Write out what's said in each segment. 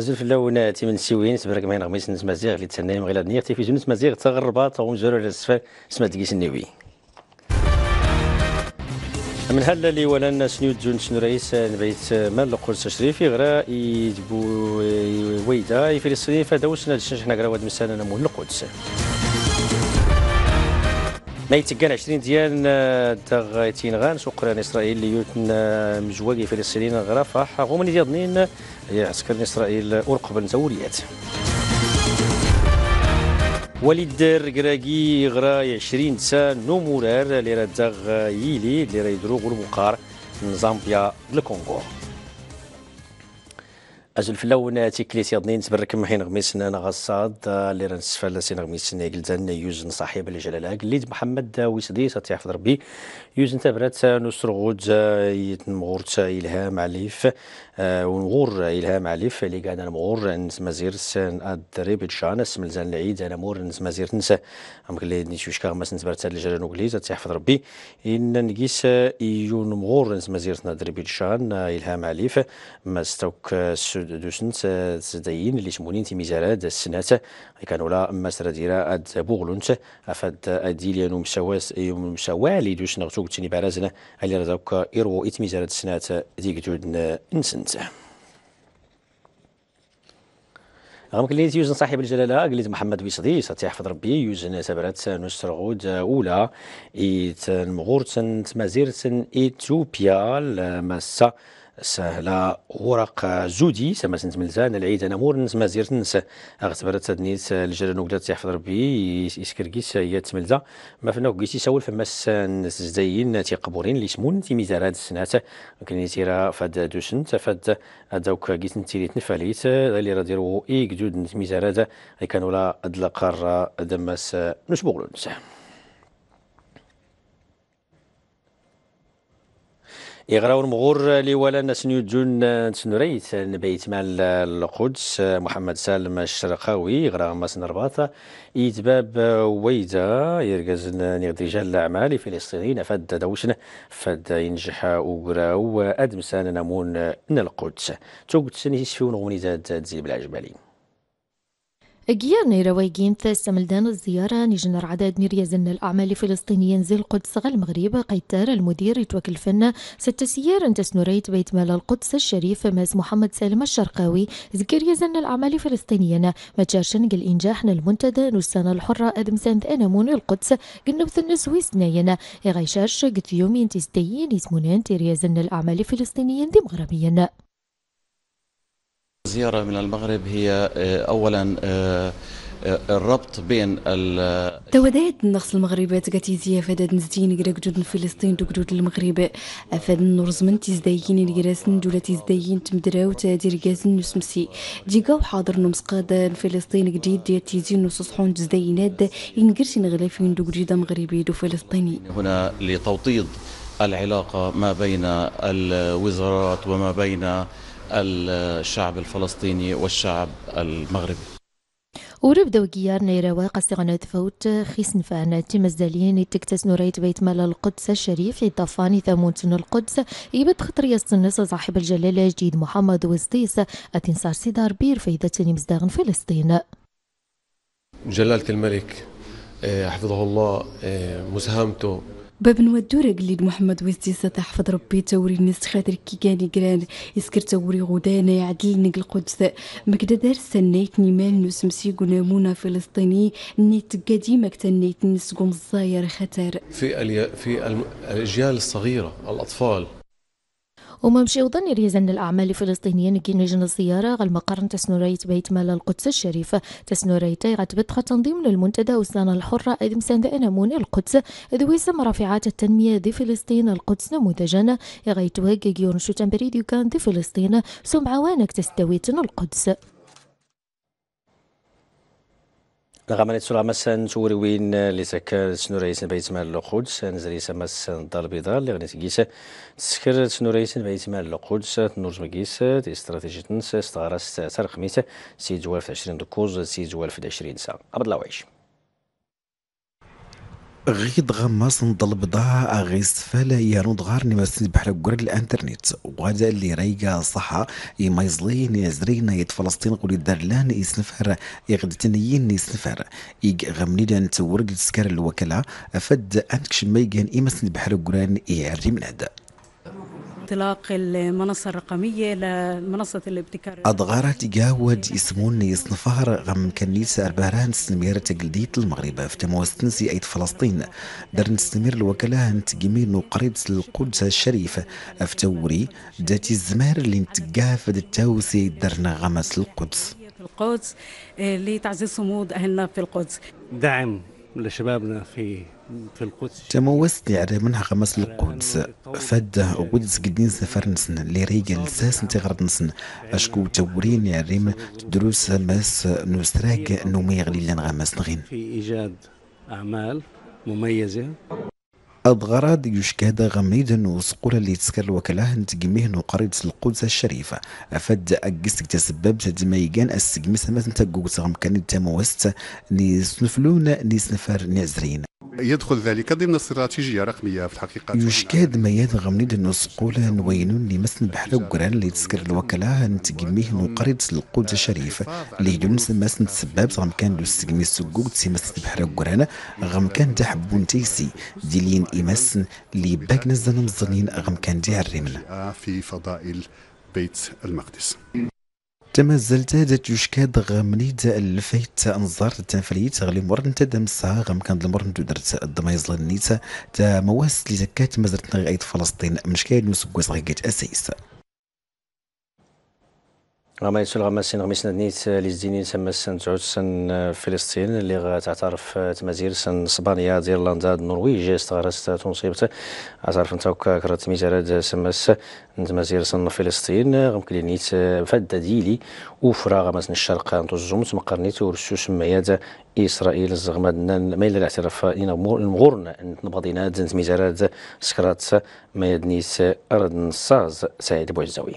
في اللون تيمن سيوين تبارك مهين غميس نس مزيغ اللي تسنايم غير دنيا في نس مزيغ تغربا تغون زرو السفر سما دقيس النوي من هلا اللي ولا الناس نيو جون شنو رئيس نبيت مال القرص تشريفي غرا يجبو ويدا في الصيف هذا وشنا حنا غرا واد مسالنا مول القدس نايتكان 20 ديال دغ آه، تينغان شكرا اسرائيل ليوتن آه، مجواقي فلسطينيين غرافة غومني اللي ضنين آه، عسكر اسرائيل ارقبل نتاوليات وليد الركراكي غرا 20 سا نومورار اللي راه دغ اللي راه يدرو غور من زامبيا الكونغو اجل في الاول تيكليت يضني نتبرك محين غميسنا انا غصاد آه، اللي رنسفل سين غميسنا قلتن يوزن صاحب اللي قلت محمد ويسدي حفظ ربي يوزن تبرات غود آه، يتنمغورت الهام عليف آه، ونغور الهام عليف اللي قاعد نمغور نزمازير سن ادريب اسم لزان العيد انا مور نزمازير نسى ام قلي نيشوش كغمس نتبرات الجلاله جلال وقليت حفظ ربي ان نقيس يون مغور نزمازير نادريب تشان الهام عليف ما ستوك دو سنت تدين اللي تمولين تيميزاراد السنات كانوا لا اما ديرا اد بوغلونت افاد اديل يانو مشاواس يوم مشاوالي دو شنغتوك تيني بارازنا اللي رزاوك ايرو اتميزاراد السنات ديك دود نسنت رغم كلي يوزن صاحب الجلاله قلت محمد بيصدي ساتي يحفظ ربي يوزن تبرات نشرغود اولى ايت مغورتن تمازيرتن ايتوبيا مسا سهلة ورق زودي سما سنت انا العيد انا مور نسما زيرت نس اغتبرت تدنيت الجرن وقدرت تحفظ ربي يسكركيس هي تملزا ما فينا كيسي ساول فما نس تي تيقبورين اللي سمون تي هاد السنات كنيتي تيرا فهاد دوسنت فهاد هادوك كيس نتيريت تنفاليت اللي راه ديرو اي جدود نت ميزارات كانوا لا ادلقار دماس نشبغلو نسهم إغراور مغور لي ولا نسنيدون نسنريت نبيت مع القدس محمد سالم الشرقاوي إغرا مسن رباط إتباب ويدا يركز رجال الأعمال الفلسطينيين فد دوشن فد ينجح أوغراو أدمسان نمون من القدس توقت سنهي في غوني زاد زيب العجبالي جيان روايجين تستملدان الزيارة نجنر عدد مريزن الأعمال الفلسطينيين زي القدس غا المغرب قيتار المدير يتوكل فن ست سيار تسنوريت بيت مال القدس الشريف ماز محمد سالم الشرقاوي زكريزن الأعمال الفلسطينيين تشارشن قل إنجاح المنتدى نسان الحرة أدم سانت أنامون القدس قل قنوثن سويس ناين غيشارش قثيومين تستيين يسمونان تريزن الأعمال الفلسطينيين دي مغربيين زيارة من المغرب هي آه، أولا آه، آه، الربط بين ال تودات النقص المغربي تكاتيزيا فداد نزدين كراك جود فلسطين دو المغرب افاد نورز من تيزدايين الكراسن دولا تيزدايين تمدراو تادير كازن نسمسي ديكا وحاضر نمسقاد فلسطين جديد ديال تيزين نصصحون تزداينات ينكرش نغلافين دو جديد مغربي دو فلسطيني هنا لتوطيد العلاقة ما بين الوزارات وما بين الشعب الفلسطيني والشعب المغربي ورب دوغيار نيروا قصيغنا فوت خيسن فان تمزالين تكتس نوريت بيت مال القدس الشريف يطفاني سن القدس يبت خطر يستنس صاحب الجلالة الجديد محمد وزديس أتنصار سيدار بير في ذاتني مزداغن فلسطين جلالة الملك إيه، حفظه الله إيه، مساهمته باب نودو قليل محمد وزديسة تحفظ ربي توري الناس خاطر كي كان قران يسكر توري غدانا يعدل نق القدس مكدا دار سنيت نمال نسمسي قنامونا فلسطيني نيت قديمة كتنيت نسقم الزاير خطر في في الاجيال الصغيرة الاطفال وممشي وظن ريزن الأعمال الفلسطينيين كي نجن الزيارة غل مقرن تسنوريت بيت مال القدس الشريف تسنوريت غتبتخ تنظيم للمنتدى والسنة الحرة إذ مسان نمون القدس إذ ويسم رافعات التنمية ذي فلسطين القدس نموذجا غيتوهج جيون شوتنبريد يكان ذي فلسطين سمعوانك تستويتن القدس لغمان تسرع مسان سوري وين آه، لسك آه، رئيس بيت مال القدس آه، نزري سمس الدار البيضاء لغني غني سكر سنو رئيس بيت مال القدس تنور مقيس تي استراتيجية تنس استغارس ميس سيد جوال في عشرين دكوز سيد جوال في عشرين ساعة عبد الله وعيش غيد غماص ضلبضاء يا يرود غار مسني بحال كقر الانترنت وهذا اللي رايقه صحة يمايزلين يزرين يد فلسطين قولي دارلان يسنفر يغدتنيين يسنفر يق غمني لان تورد السكر الوكالة فد انتك شميقان يمسني بحال قران يعري من هذا انطلاق المنصة الرقمية لمنصة الابتكار أدغار تجاوج اسمون يصنفهر غم كنيسة البهران سنمير تقلدية المغرب في تموستنسي أيد فلسطين در نستمر الوكالة جميل نقرد القدس الشريف أفتوري ذات الزمار اللي نتجاه في التوسي درنا غمس القدس القدس آه، لتعزيز صمود أهلنا في القدس دعم لشبابنا في في القدس تموست يعني منها غمس القدس فده قدس قدين سفر نسن اللي ريجل ساس تغرد نسن أشكو تورين يعني دروس ماس نستراق نميغ لين غمس نغين في إيجاد أعمال مميزة الغرض يشكاد غميدا وسقول اللي تسكر الوكلاه نتقميه نقريد القدس الشريفة أفد أجس تسبب تدميجان السجمسة ما تنتقو تغم كان التموست نسنفر نعزرين يدخل ذلك ضمن استراتيجية رقمية في الحقيقة يشكاد ما يدغم لدى نسقولا نوينون لمسن بحر وقران اللي تسكر الوكلاء نتقميه نقرد القود شريف اللي يونس مسن السباب غم كان لو سقمي السقوق تسي مسن بحر وقران غم كان دحبون تيسي ديلين إمسن اللي باقنا الزنم الظنين غم كان دي عرمنا في فضائل بيت المقدس تمازل تادا تشكاد غامني تاع الفيت تا انظار تا غلي مور تا الساعه غام كان المرن انت درت الدمايز لنيتا تا مواس اللي زكات مازرت نغايت فلسطين كاين وسكوس غيكات اسيس غمايت الغماسين غميسنا نيت لي زدينين تما سن تعود سن آه، فلسطين اللي غتعترف آه، تمازير سن اسبانيا ايرلندا النرويج استغرست تنصيبت عتعرف انت هكا كرات ميزارات سماس تمازير سن فلسطين آه، غمكلي نيت فدا ديلي وفرا غماسن الشرق نتوزوم تمقرنيت ورسو سميات اسرائيل زغما ميل الاعتراف إن المغورن نبغينا ميزارات سكرات ما يدنيت ارد نصاز سعيد بوعزاوي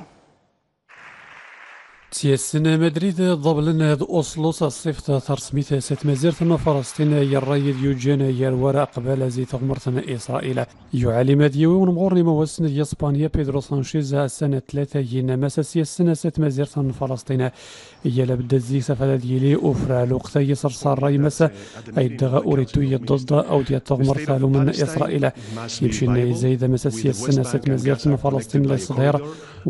سياسنا مدريد ضبلنا هاد أصلو صيفط ترسمي سات مزيرتنا فلسطين هي الرايد يوجينا هي الورا قبل زي تغمرتنا اسرائيل يعالي مديوي ونمغورني موسن هي اسبانيا بيدرو سانشيز السنة ثلاثة هي مسا سياسنا سات مزيرتنا فلسطين هي لابد زي سفادة ديالي اوفرا الوقت هي صرصار راي مسا اي دغا اوريتو هي ضد او ديال تغمرت من اسرائيل يمشي زايد مسا سياسنا سات مزيرتنا فلسطين لا صغير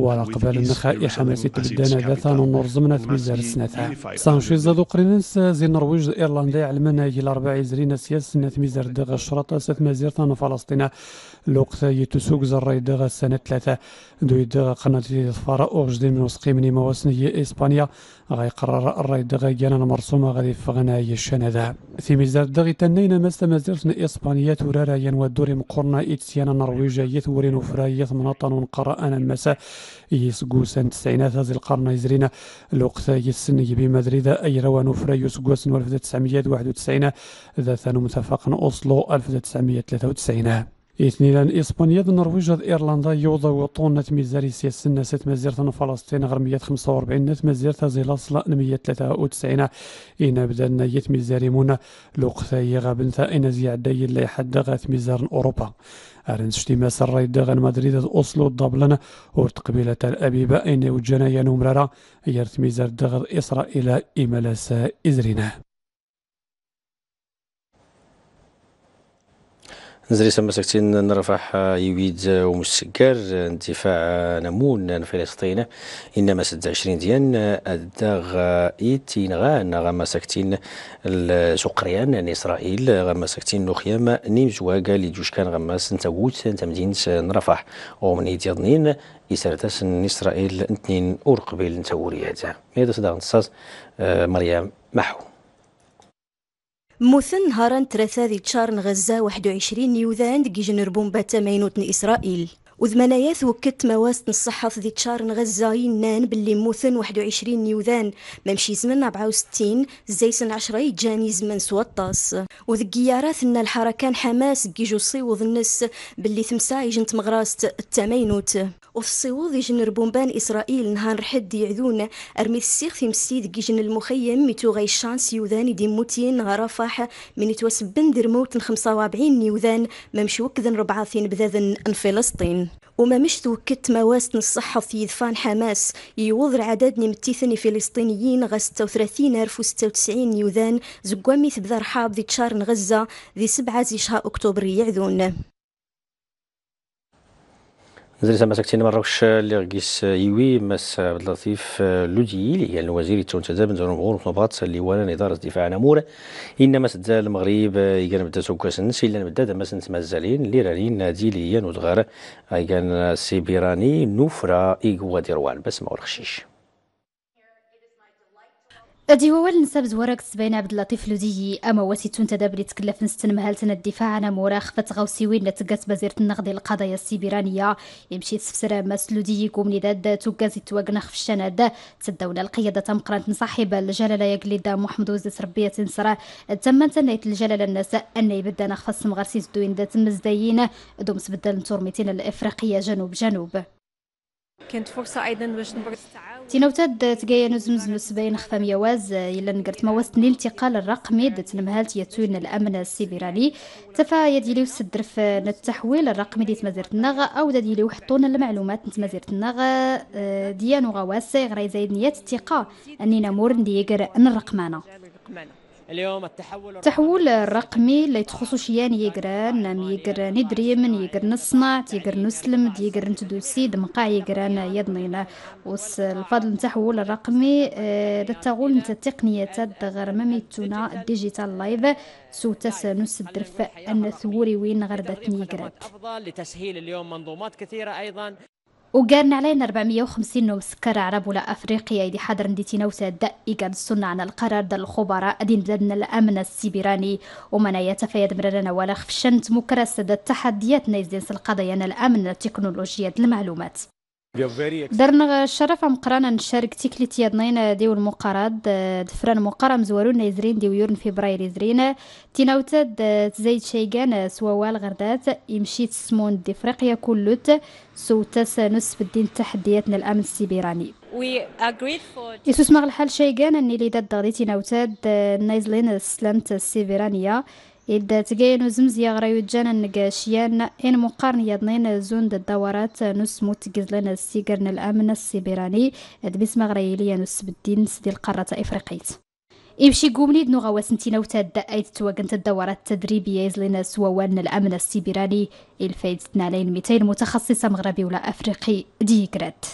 ولا قبل النخاء حماس تبدانا النور في ميزار سنتها سانشيز زادو قرينس زي النرويج الايرلندي علمنا هي الاربع يزرين سياس سنات ميزار دغ الشرطة سات مازير ثان فلسطين الوقت يتسوق زراي دغ سنة ثلاثة دو يدغ قناة فارا اوجد من وسقي من مواسن هي اسبانيا غيقرر الراي دغ جانا مرسومة غادي في فغنا الشنادة في ميزار دغ تنين مست مازير اسبانيا تورارا ينوى دوري مقرنا اتسيانا النرويج يثورين وفرايث منطن قراءنا المساء سنة تسعينات هذه القرن يزرين الوقت يسن يبي بمدريد أي روان فرا يوسقوس 1991 ذا ثانو متفق أوسلو 1993 إثنين إسبانيا النرويج إيرلندا يوضا وطون نت ميزاري سياسن ست مزيرة فلسطين غير 145 نت مزيرة ثلاثة وتسعين إنا بدا نيت ميزاري مونا لوقتا يغابنتا إنا زيادة اللي حد غات ميزار أوروبا أرن شتيما سراي داغن مدريد أوسلو دبلن ور تقبيلة تل أبيبا أين وجنا ينومرارا يرتميزر دغر إسرائيل إملاس إزرينا نزري سما ساكتين نرفح يويد ومسكر انتفاع نمون فلسطين إنما 26 ديان الداغ إيتين غان غما ساكتين سقريان يعني إسرائيل غما ساكتين نخيام نيمز واقا لي جوش كان غما سنتاوت مدينه نرفح ومن إيديضنين إسرتاس إسرائيل اثنين أورقبيل نتاوريات هذا صداق نصاص آه، مريم محو مثن هاران ترثاذي تشارن غزة 21 يوذان دقي جنربون باتا مينوتن إسرائيل وذمنايات وكت مواسط الصحة في تشار غزاين نان باللي موثن 21 نيوذان ممشي زمن 64 زيسن 10 جاني زمن سوطاس وذقيارات ان الحركان حماس كيجو صيوض النس باللي ثمسا يجنت مغراست التماينوت وفي الصيوض يجن ربومبان اسرائيل نهار حد يعذون ارمي السيخ في مسيد كيجن المخيم ميتو غي الشانس يوذان يدي موتين غرافاح من يتوسبن دير موت 45 نيوذان ممشي وكذن 4 بذاذن فلسطين وما مشت وكت مواسن الصحة في إذفان حماس يوضر عدد نمتثن فلسطينيين غا 36 ألف يوذان زقوامي ثبذا رحاب ذي تشارن غزة ذي سبعة زي شهر أكتوبر يعذون زرت مسكتين مراكش اللي غيس يوي مس عبد اللطيف لودي اللي هي الوزير التونسي دابا نزورو بغور نباط اللي وانا اداره الدفاع نامور انما سد المغرب كان بدا سوكا سنس الا بدا دابا سنس مازالين اللي راني نادي اللي هي اي كان سي بيراني نوفرا ايغوا ديروان بس ما الخشيش أدي وول نساب زورك سبين عبد اللطيف لودي أما واتي تنتدى بلي تكلف نستن مهالتنا الدفاع عن موراخ فتغاو لا نتقات بزيرة النقد القضايا السيبرانية يمشي تسفسر ماس لودي يقوم لذاد توكازي توقنخ في الشناد تدونا القيادة تمقران صاحب الجلالة يقلد محمد وزيس ربية تنصر تم تنيت الجلالة الناس أن يبدا نخفص مغرسي دوين ذات مزدايين دوم تبدل ميتين الإفريقية جنوب جنوب كانت فرصة أيضا باش نبرز تينوتاد تقاين زمزمس سبعين خفام يواز إلا نقرت موست الانتقال الرقمي دت نمهالت تيتون الأمن السيبرالي تفا يديلي وسدرف التحويل الرقمي ديت مزيرة النغ أو ديلي وحطون المعلومات نت مزيرة النغ ديانو غواس غري زايد نيات الثقة أني نمور نديقر أن الرقمانة اليوم التحول التحول الرقمي اللي تخصو شيان يقران نام نعم، يقران يدريمن يقران الصناع يقران نسلم يقران تدوسي دمقاع يقران يضنينا وس الفضل التحول الرقمي للتغول آه، انت التقنية تدغر مميتونا ديجيتال لايف سو تسا نعم. نسدرف أن ثوري وين غردتني يقران أفضل لتسهيل اليوم منظومات كثيرة أيضا وقارن علينا 450 مسكر عرب ولا افريقيا يدي حاضر نديتي نوتا دقي السنة عن القرار دال الخبراء دين بلادنا الامن السيبراني ومن يتفيد مرنا ولا خفشنت مكرسة التحديات نيزدين القضايا الامن التكنولوجيا المعلومات درنا الشرف مقرانا نشارك تيكليتي ضنين ديو المقارد آه، دفران مقرم زوالون يزرين ديو يورن فبراير يزرين تيناوتاد تزايد آه، شيغان آه، سواوال غردات يمشي تسمون دفريقيا كلوت سو تاس نصف الدين تحدياتنا الامن السيبيراني يسوس مغ الحال شيغان اني لي دغديتي ناوتاد نايزلين سلامت السيبرانيه إدا تجين زمزيا غرا يجانا النقاشيان إن مقارن يضنين زوند الدورات نسمو تجزلنا السيجرن الأمن السيبراني أدبس نص بالدين سدي القارة إفريقيت إمشي قومني دنو غواسنتينا وتاد ايد توقنت الدورات التدريبية لنا سووان الأمن السيبراني الفايدتنا لين 200 متخصصة مغربي ولا أفريقي ديكرات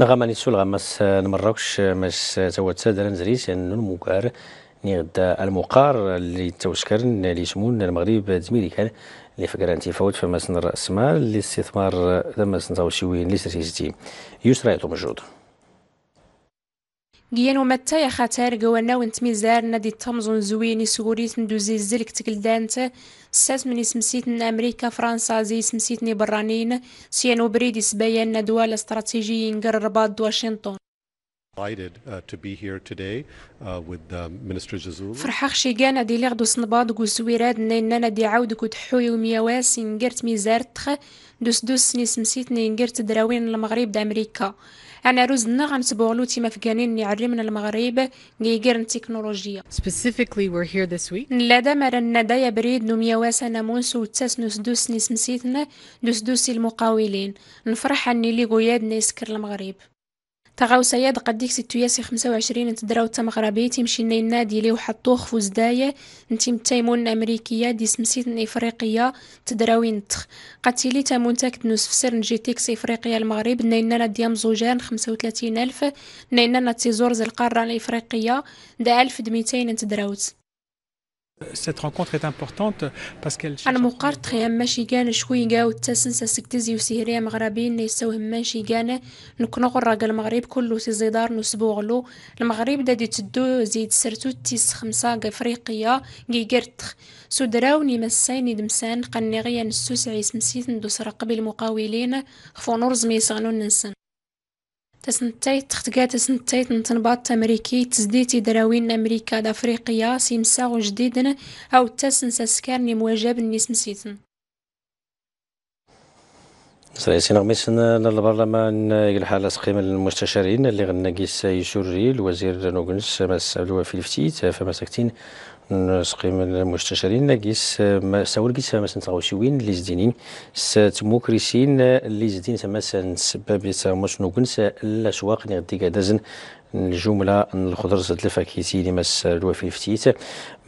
نغماني سول غمس نمركش مس توتساد زريس أنو المقار نغدا المقار اللي توشكرن اللي شمون المغرب زميلي كان اللي فكران فوت فما سن راس مال اللي استثمار ثم سن توشيوين اللي سرتيجتي يسرى موجود جيان متى يا خاتار جوانا وانت ميزار نادي تامزون زويني سوريت ندوزي الزلك تكلدانت ساس من اسم سيتن امريكا فرنسا زي اسم سمسيتني برانين سيانو بريدي سبايان ندوال استراتيجيين قرر رباط واشنطن فرحة خشيقانا دي لغدو صنباد وزويراد نينانا دي عاود عودك وتحوي وميواس نقرت ميزارتخ دوس دوس سنيس مسيتني نقرت دراوين المغرب دامريكا انا روز روزنا غنتبوغلو تيما فقانين يعلمنا المغرب نيقرن تكنولوجيا Specifically we're here this week لا دا مرنا دا يبريد نميواس أنا مونسو تاس نوس دوس سنيس مسيتنا دوس دوس المقاولين نفرح أني لي قياد نسكر المغرب تغاوسياد قديك ستو ياسي خمسة وعشرين انت دراو تا مغربي تيمشي لنا النادي لي وحطوه داية انتي تايمون امريكيه دي سمسيتن افريقيه تدراوين تخ قاتيلي تامون تاكت نوس فسر نجيتيكس افريقيا المغرب ناينا ديام زوجان خمسة وثلاثين الف ناينا تيزورز القاره الافريقيه دا الف دميتين انت دراوت المقارطخي أما شيغان شويغا وتسن سكتزي وسهرية مغربين نيسو هما شيغانا نكنغ الراقة المغرب كله سيزيدار نسبوغلو المغرب دادي تدو زيد سرتو تيس خمسة إفريقية غيغرتخ سودراو نمسين دمسان قنغيا نسوس عيس مسيت ندوس رقبي المقاولين خفونور زمي يسغنون ننسن تسنتيت تختكا تسنتيت نتنباط تامريكي تزديتي دراوين أمريكا دافريقيا سيمساغ جديدن أو تسنسا سكارني مواجب الناس نسيتن سي نغميس للبرلمان الحالة سقيم المستشارين اللي غنقيس يشوري الوزير نوغنس مس الوفي الفتيت فما ساكتين نسقي من المستشارين نقيس ما ساول جيس ما سنتغوشوين اللي زدينين ستموكريسين اللي زدين تما سنسبب تاموس نوكنس الاسواق اللي غدي كادازن الجمله الخضر زاد الفاكيتي اللي مس الفتيت فتيت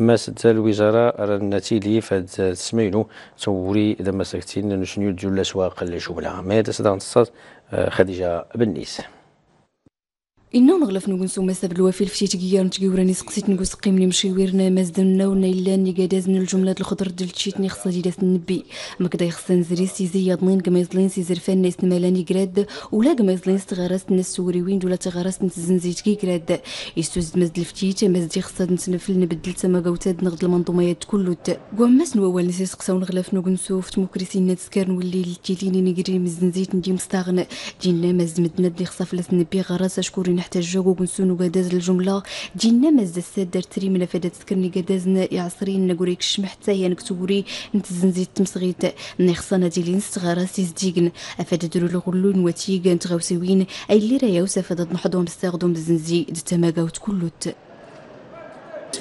مس الوزاره راه لي فهاد تسمينو توري اذا ساكتين شنو ديال الاسواق الجمله ما هذا آه، خديجه بنيس إنا نغلف نقول نقنسو مساب الوافي الفتيت كيار نتقيوراني سقسيت نقول سقي نقوس قيمني مشيويرنا مازدنا ونا إلا ني نقادازنا الجملة الخضر دلتشيتني خصا ديلاس النبي ما كدا يخصا نزري كما يضنين سي زرفان ناس مالاني كراد ولا كما قمايزلين ستغارس ناس سوريوين ولا تغارس نتزن زيت كي كراد يسوز مازد الفتيت مازد خصا نتنفل نبدل تما قوتاد نغد المنظومة المنظوميات كلوت قواماس نوال نسي سقساو نغلف تموكريسي فتموكريسي كار نولي لتيليني نقري زيت ندي مستغن دينا مازد مدنا دي خصا فلاس النبي غرس شكورين نحتاج ونسونو قداز الجملة دينا مازال سادر تري من فادا تذكرني قدازنا يعصرين نقوليك الشمح حتى نكتبوري نكتبوري نتزنزيت تمسغيت نخصنا ديالي نستغارة سيزديقن أفادا درو الغلو نتغاو سوين أي اللي رايا وسافادا نحضو نستغدو مزنزي دتماقا كلوت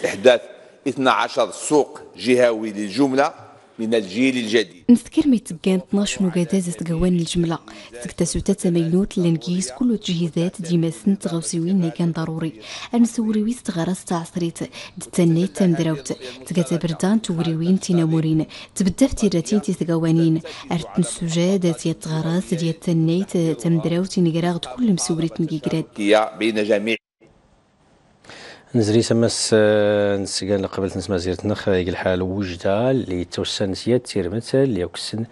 إحداث 12 سوق جهوي للجملة من الجيل الجديد نذكر ما يتبقان 12 نقاداز تقوان الجملة تكتسو تتمينوت لنقيس كل التجهيزات ديما سن تغوسيوين كان ضروري المسوريويس تغرس تعصريت دتاني تام تمدراوت تكتا بردان توريوين تنامورين تبدا في تيراتين تيتقوانين ارتن سجادة تيتغرس ديال تنيت تمدراوت نقراغ كل مسوري تنقيقرات بين جميع نزري تماس آه، نسكان قبل تنسما زيرت نخ الحال آه، وجدة اللي توسن سياد تيرمت آه، اللي وكسن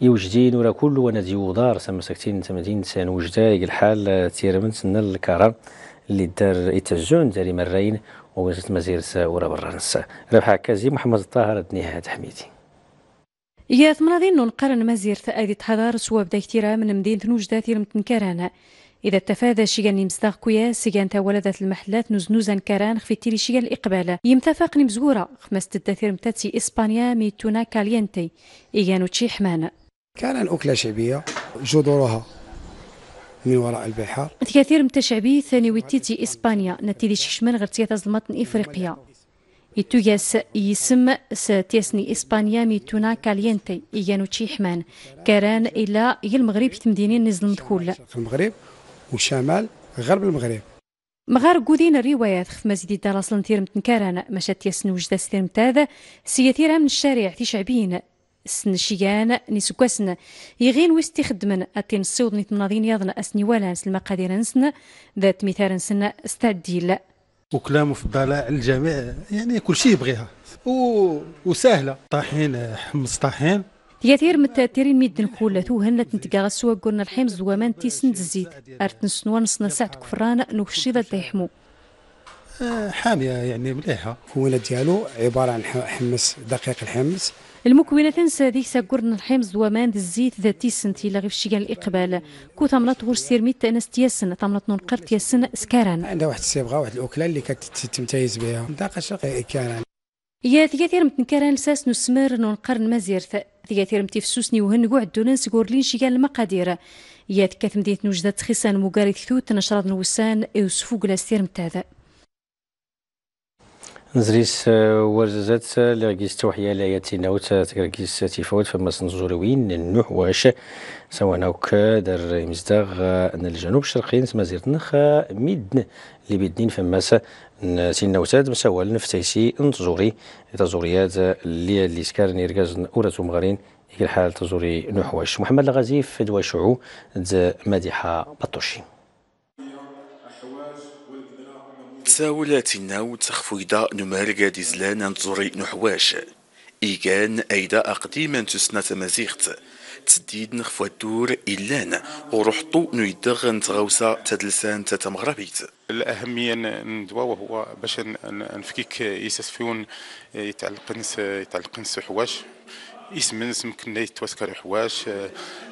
يوجدين ولا كل وانا ديوضار سما ساكتين تما دين سان وجدة الحال تيرمت ن الكرم اللي دار يتجون داري مرين وبس مزيرت ورا برا نسا ربح كازي محمد الطاهر هاد حميدي يا ثمنادين نقارن مزيرت أدي تحضر سوا بدا احترام من مدينة وجدة تير كرانا إذا تفادى شيغان نمزداغ كويا سيغان تولدت المحلات نزنوزا كران لي شيغان الإقبالة يمتفق نمزورة خمس تدثير متاتي إسبانيا ميتونا كالينتي إيغانو تشي حمانة كان أكلة شعبية جذورها من وراء البحار كثير من شعبي ثاني ويتيتي إسبانيا نتيدي ششمن غير تيتاز المطن إفريقيا يتوغاس يسم ستيسني إسبانيا ميتونا كالينتي إيانو تشي حمان كران إلى المغرب تمدينين نزل مدخول في المغرب وشمال غرب المغرب مغار قودين الروايات خف مزيد الدار اصلا تيرم تنكاران مشات ياسن وجدا ستيرم تاذا سيتيرا من الشارع تي شعبين شيان نسكاسن يغين ويستي خدمن اتين نيت نتمناضين يضن اسني ولا نس المقادير نسن ذات مثال نسن استعديل وكلامه في الضلاع الجميع يعني كل شيء يبغيها و... وسهله طاحين حمص طاحين تياتير متاتيرين ميدن كولا تو هنا تنتقا غسوا قرنا الحمز ومان تيسند الزيت ارت نسنوا نصنا ساعة كفرانة نوكشيضة تيحمو آه، حامية يعني مليحة المكونة ديالو عبارة عن حمص دقيق الحمص المكونات تنسى هذيك الحمص ومان الزيت ذا تيسن إلا غير شيان الإقبال كو تمرات غور سيرميت تانس تياسن تمرات نونقر تياسن سكاران عندها واحد الصبغة واحد الأكلة اللي كتمتيز بها داقة كان يا ثياثير متنكران لساس نسمر نقرن مزيرث ثياثير متفسوسني وهن قعد دونس قورلين شقال المقادير يا ثكاث مدينة نوجدة تخيسان مقاري ثوت نشرات نوسان وسفوق لاستير متاذا نزريس آه، ورزات آه، لغيس توحيا لاياتي نوت آه، تكركيس تيفوت فما سنزولوين النوح واش سوا نوك در مزداغ ان الجنوب الشرقي نسما نخا ميدن اللي بيدنين فماس سينا نوتاد مسوال نفتيسي نتزوري تزوريات اللي اللي سكارني ركاز أورات مغارين الحال تزوري نحوش محمد الغزيف دوا شعو مديحة بطوشي ناو وتخفيضة نمارقا ديزلان نتزوري نحواش ايجان ايدا أقديما تسنة مزيغت تسديد نخفوتور إلان ورحطو نيدغ نتغوصا تدلسان تتمغربيت الأهمية ندوا وهو باش نفكيك يساس فيون يتعلقن نس حواش يسمنس يمكن يتوسكر حواش آه،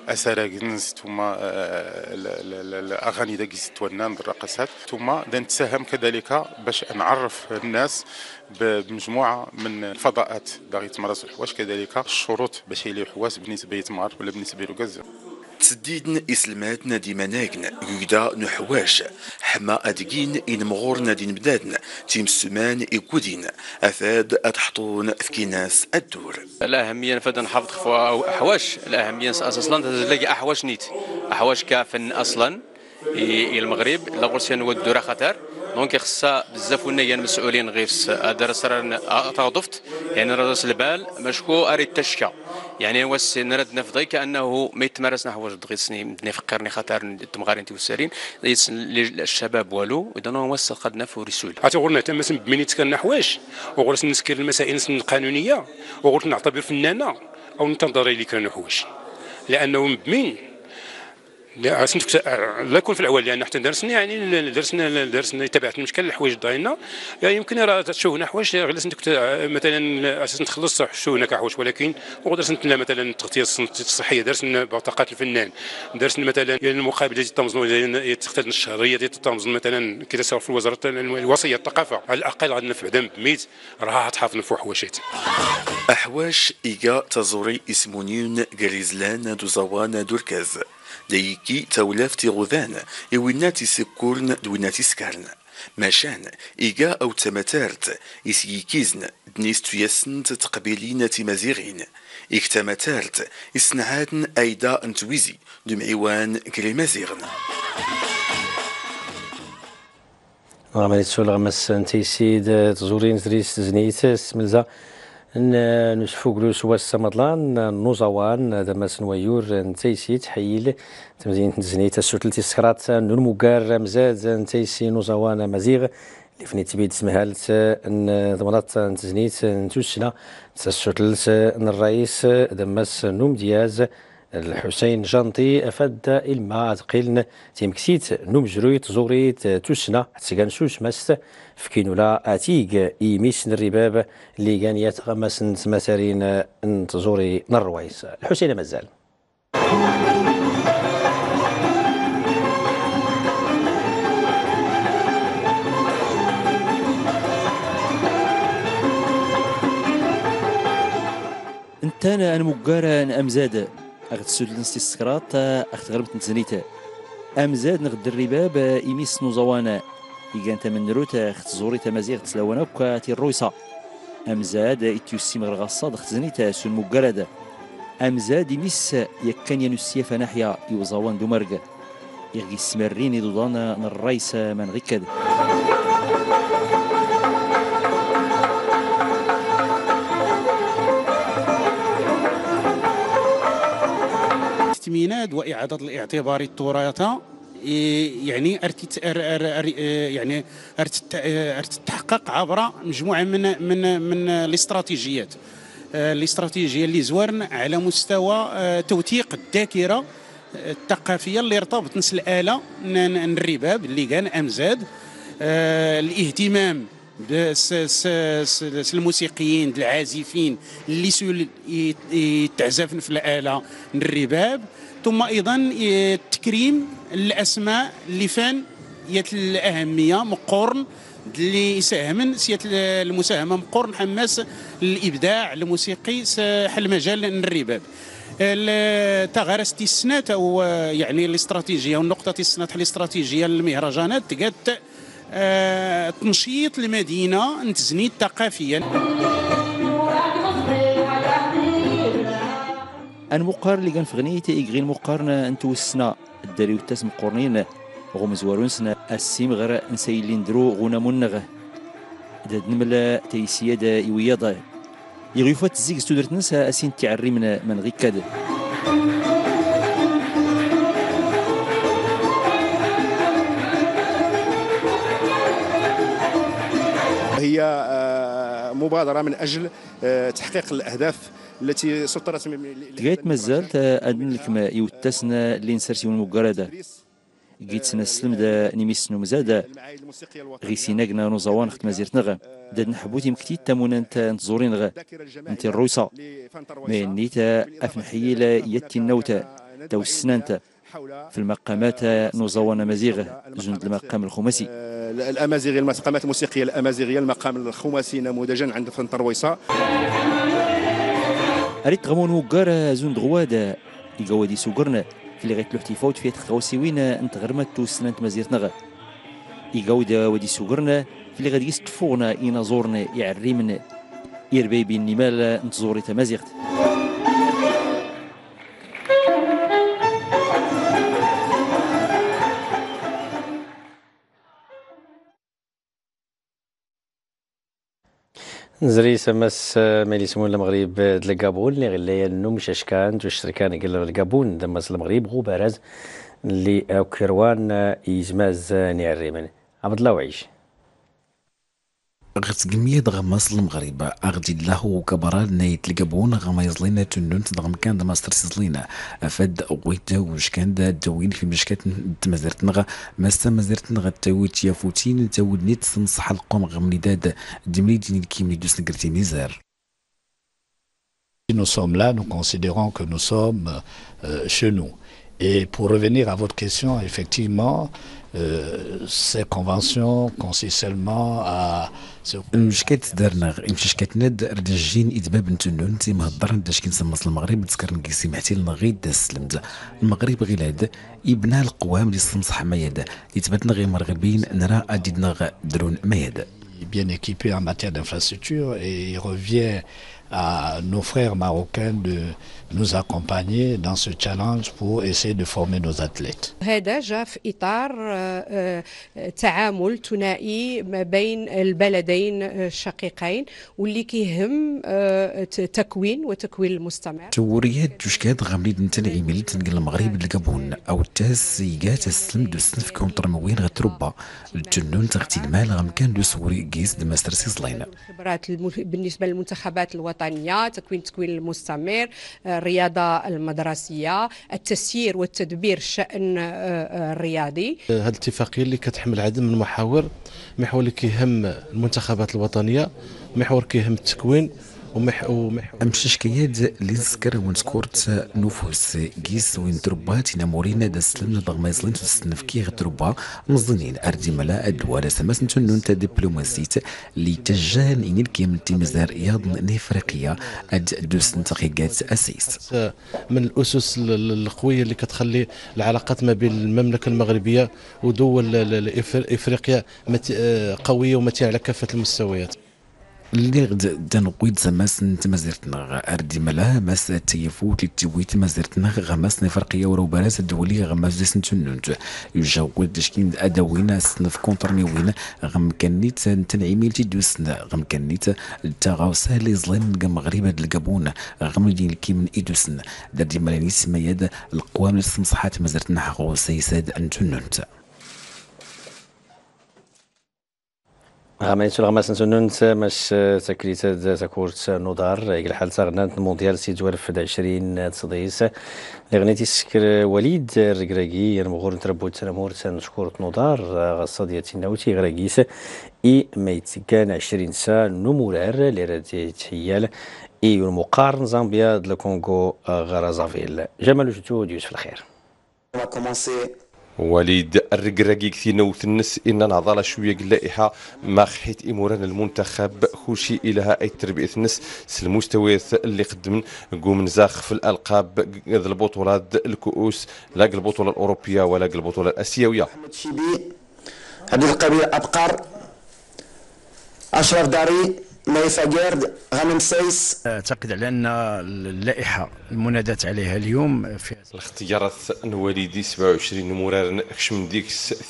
أسارة جنس ثم الأغاني آه، داكيز تونان بالرقصات ثم نتساهم كذلك باش نعرف الناس بمجموعة من الفضاءات داغي تمارس الحواش كذلك الشروط باش يلي حواس بالنسبة يتمار ولا بالنسبة لوكازيون تسديدن إسلمات نادي مناقن يودا نحواش حما أدقين إن مغور نادي مدادن تيم سمان إكودين أفاد أتحطون في ناس الدور الأهمية نفاد نحافظ أحواش الأهمية أصلا تلاقي أحواش نيت أحواش كافن أصلا المغرب لا غرسيا نودو راه خطر دونك خصها بزاف ونيا مسؤولين غير هذا راه صرا تغضفت يعني راس البال مشكو اريد تشكى يعني واس نرد نفضي كانه ما يتمارس نحو وجد غيسني نفكرني خطر انت توسارين الشباب والو اذا واس قد نفو رسول حتى غور نهتم بمينيت كان نحواش وغور نسكر المسائل القانونيه وغور نعتبر فنانه او نتنظر لي كان نحواش لانه مبمين لا سمتك لا كون في الاول لان حتى درسنا يعني درسنا درسنا تابعت المشكل الحوايج داينا يعني يمكن راه تشوهنا حوايج غير مثلا اساس نتخلص شوهنا حوايج ولكن وقدر مثلا التغطيه الصحيه درسنا بطاقات الفنان درسنا مثلا يعني المقابله ديال التمزن يعني تختلف الشهريه ديال التمزن مثلا كي تصير في وزاره الوصيه الثقافه على الاقل غادي نفع دم ميت راه تحافظ في حوايجات احواش ايغا تزوري اسمونيون غريزلان دوزوان دوركاز دايكي تولاف تيغوذان إوينات سكورن دويناتي سكارن ماشان إيجا أو تمتارت إسيكيزن دنيس تيسن تقبلين تمازيغين إكتمتارت إسنعادن أيدا انتويزي دمعيوان كريمازيغن غامريت سول غمس انتي سيد تزورين تريس زنيت ملزا نسفوكلو سواس نوزاوان نوزوان دماس نويور نتايسي تحيل تمزين تزني تسوتلتي سكرات نون موكار مزاد نتايسي نوزوان مزيغ اللي فني تبيد سمهالت ان ضمنات نتزنيت نتوسنا تسوتلت الرئيس دماس نوم دياز الحسين جانتي أفاد إلما أتقلن تيمكسيت نمجرويت زوريت تسنا تسكن سوس مست فكينو لا اتيك إيميس الرباب اللي كان يتغمس مسارين نتزوري نرويس الحسين مازال انتانا ان مقارن ام امزادا سود لنسي السكرات اخت غربت نتزنيتا امزاد نغد الرباب ايميس نوزوانا يقان روت اخت زوري تمازيغ تسلوانا وكا تيرويسا امزاد اتيوسي مغرغصا دخت زنيت سون مقالدا امزاد ايميس يكان ينسيا ناحية يوزوان دو مرقا يغي السمريني دودانا من الرئيس من غكد الاستميناد واعاده الاعتبار التراث يعني يعني تتحقق عبر مجموعه من من من الاستراتيجيات الاستراتيجيه اللي زوارن على مستوى آه، توثيق الذاكره آه، الثقافيه اللي ارتبط نس الاله الرباب اللي كان امزاد آه، الاهتمام الموسيقيين العازفين اللي يتعزفن في الاله الرباب ثم ايضا التكريم الاسماء اللي فان يات الاهميه مقرن اللي يساهمن سيات المساهمه مقرن حماس الابداع الموسيقي حل مجال الرباب تغار استثنات او يعني الاستراتيجيه والنقطه استثنات الاستراتيجيه للمهرجانات تقات آه، تنشيط المدينة نتزنيت ثقافيا المقارن اللي كان في غنيتي المقارنة مقارن نتوسنا الدري قرنين غوم زوارون ورنسنا السيم غير اللي ندرو غنا منغه داد نملا تيسيا دا يويضا يغيفات الزيك ستودرت نسا اسين تعري من غيكاد هي آه، مبادرة من أجل آه، تحقيق الأهداف التي سطرت قايت مازال آه، أدن لكما يوتسنا لنسرسي المقردة قيت سنة السلم دا نميس نمزادا غي سيناقنا نوزوان خت مازيرت نغا دا تيم مكتيت تامونا انت نتزورين غا انت الرويسة مي نيتا افنحيلا يتي النوتا تاو السنانتا في المقامات نوزوان مزيغة جند المقام الخماسي الامازيغيه المقامات الموسيقيه الامازيغيه المقام الخماسي نموذجا عند فنطرويصه أريد غمون وقارة زون دغواد القوادي سوقرنا في لغاية لوحتي فوت فيها وين انت غرمت سنة مزيرت نغا إيقاودة وادي سوقرنا في اللي غادي يستفوغنا ينا زورنا يعريمنا نمال انت زوري تمازيغت نزري سمس آه، ميليس مول المغرب آه، دلقابون اللي غلايا النوم شاشكان تشتركان قال القابون دمس المغرب غو بارز اللي كروان آه، يزماز نعري من عبد الله وعيش غت غتقمية غماس المغرب أغدي الله كبرى نيت القبون غما يزلينا تنون تدغم كان ماستر سيزلينا أفاد غويتا وش كان دا دوين في مشكات تمزرت نغا ما استمزرت نغا تاويت يا فوتين تاود نيت تنصح القوم غمني داد دمري ديني كيملي دوس نقرتي نزار Nous sommes là, nous considérons que nous sommes euh, chez nous. Et pour revenir à votre question, effectivement, Euh, ces conventions consistent seulement à مش كيتدار مش كتناد رد الجين ادباب نتنون انت مهضر كي كنسمص المغرب تذكر نكي سمعتي لنا غير دا المغرب غير يبنى القوام اللي صمصح ما يدا تبدنا غير مرغبين نرى اديدنا درون ما يدا bien équipé en matière d'infrastructure et il revient à nos frères marocains de, nous accompagner dans ce challenge pour essayer de former nos athlètes. هذا جاء في إطار آه، آه، تعامل ثنائي ما بين البلدين آه، الشقيقين واللي كيهم تكوين وتكوين المستمع. توريات تشكاد غاملي دنتن عملي تنقل المغرب للكابون أو تاس التاسيقات السلم دو سنف كونتر موين غتربا الجنون تغتي المال غمكان دو سوري كيس دو ماستر سيزلين. خبرات بالنسبة للمنتخبات الوطنية تكوين تكوين المستمر الرياضة المدرسية التسيير والتدبير الشأن آه، آه، الرياضي هذه الاتفاقية اللي كتحمل عدد من المحاور محور اللي كيهم المنتخبات الوطنية محور كيهم التكوين ومح ومح امششكيات لذكر ونسكورت نفوس جيس وين تربا تنامورينا دا سلمنا ضغما يزلين تلسنف كي غتربا مزنين اردي ملا الدوار سماس نتنون تا دبلوماسيت لي تجان ان الكيم تمزار ياض افريقيا اد دوس نتقيقات اسيس من الاسس القويه اللي كتخلي العلاقات ما بين المملكه المغربيه ودول افريقيا آه، قويه ومتينه على كافه المستويات اللي نقود زماسن تمازيرتنا أردي ملا ماس تيفوت لتويت مازيرتنا غماس نفرقية ورو براس الدولية غماس ديسن تنونت يجاوب شكين أدوينا سنف كونترني وين غم كنيت تنعيمي تدوسن غم كنيت تغاوسا لي زلين مغرب هاد الكابون غم دين كي من إدوسن دردي ملاني سما يد القوام لسمصحات مازيرتنا حقو سيساد أنتنونت عملية الغماس نسنونت ماش تكريت تكورت نودار إلى حال تغنانت المونديال سيد والف عشرين تسديس لغنيتي سكر وليد الرقراقي المغور نتربو نمور نشكر نودار غصة ديالتي ناوتي غراقيس إي كان عشرين سا نمورار لي رادي تهيال إي المقارن زامبيا دو الكونغو غرازافيل جمال جدود يوسف الخير. On va commencer وليد الرقراقي نوث وثنس ان الهضره شويه قلائحه ما خحيت اموران المنتخب خوشي اليها اي تربيه ثنس المستويات اللي قدم قوم نزاخ في الالقاب ذا البطولات الكؤوس لا البطوله الاوروبيه ولا البطوله الاسيويه عبد القبيله ابقر اشرف داري ليس جارد غنم سايس اعتقد على ان اللائحه المنادات عليها اليوم في الاختيارات الوالدي 27 مرارا خشم ديك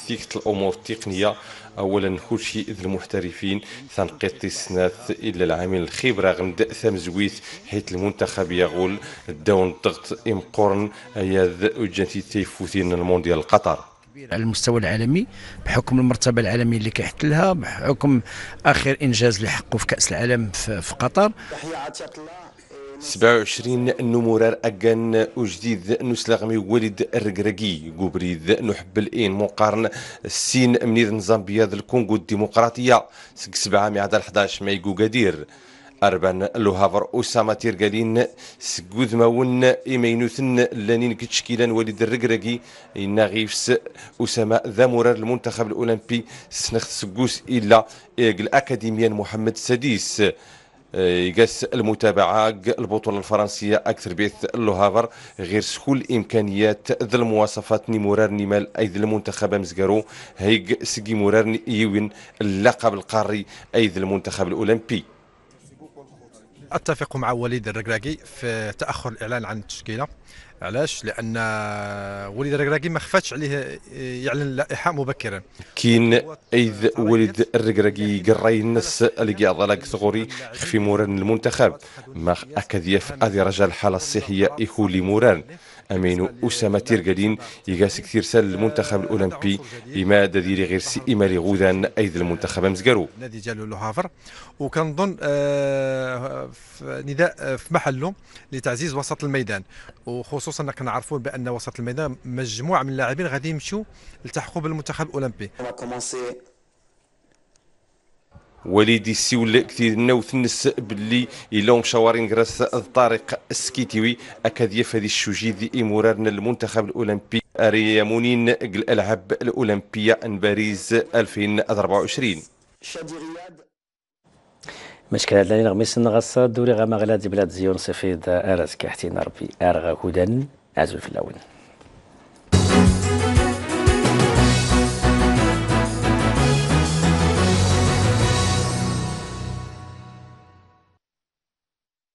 ثيكت الامور التقنيه اولا كلشي اذ المحترفين تنقيط السنات الا العامل الخبره غند ثام زويت حيت المنتخب يغول داون الضغط ام قرن اياد وجنتي تيفوتين المونديال قطر على المستوى العالمي بحكم المرتبه العالميه اللي كيحتلها بحكم اخر انجاز اللي حقه في كاس العالم في قطر 27 نمرار اكان وجديد نسلغمي ولد الرقرقي قبريد نحب الإين مقارن السين منيد نظام الكونغو الديمقراطية سك سبعة مع 11 مايكو يقو أربان لوهافر أسامة تيرغالين ماون إمينوثن لنين كتشكيلان وليد الرقرقي غيفس أسامة ذا مرار المنتخب الأولمبي سنخت سجوس إلا الأكاديمية محمد السادس إيه، يقاس المتابعة البطولة الفرنسية أكثر بيث لوهافر غير سكول إمكانيات ذا المواصفات نمورار نمال أي ذا المنتخب مزقارو هيك سجي مرار يوين اللقب القاري أي ذا المنتخب الأولمبي اتفق مع وليد الركراكي في تاخر الاعلان عن التشكيله علاش لان وليد الركراكي ما خفاتش عليه يعلن اللائحه مبكرا كاين اذ وليد الركراكي قراي الناس اللي قاعد صغوري خفي موران المنتخب ما في اذي رجال الحاله الصحيه يخولي موران امين اسامه تيرغادين يقاس كثير سال المنتخب الاولمبي بما ديري غير سي ايمالي غودان ايد المنتخب مزقرو النادي ديالو لوهافر وكنظن نداء في محله لتعزيز وسط الميدان وخصوصا خصوصا ان كنعرفوا بان وسط الميدان مجموعه من اللاعبين غادي يمشوا يلتحقوا بالمنتخب الاولمبي وليدي السي ولا كثير ناوت نس باللي هم شاورين كراس الطريق السكيتيوي اكاديف هذه الشوجي ذي امورارنا المنتخب الاولمبي ريامونين الالعاب الاولمبيه ان باريس 2024 مشكلة لاني اللي غميسن غصة دوري غما دي بلاد زيون صفيد ارز كحتين ربي ارغا هدن عزو في اللون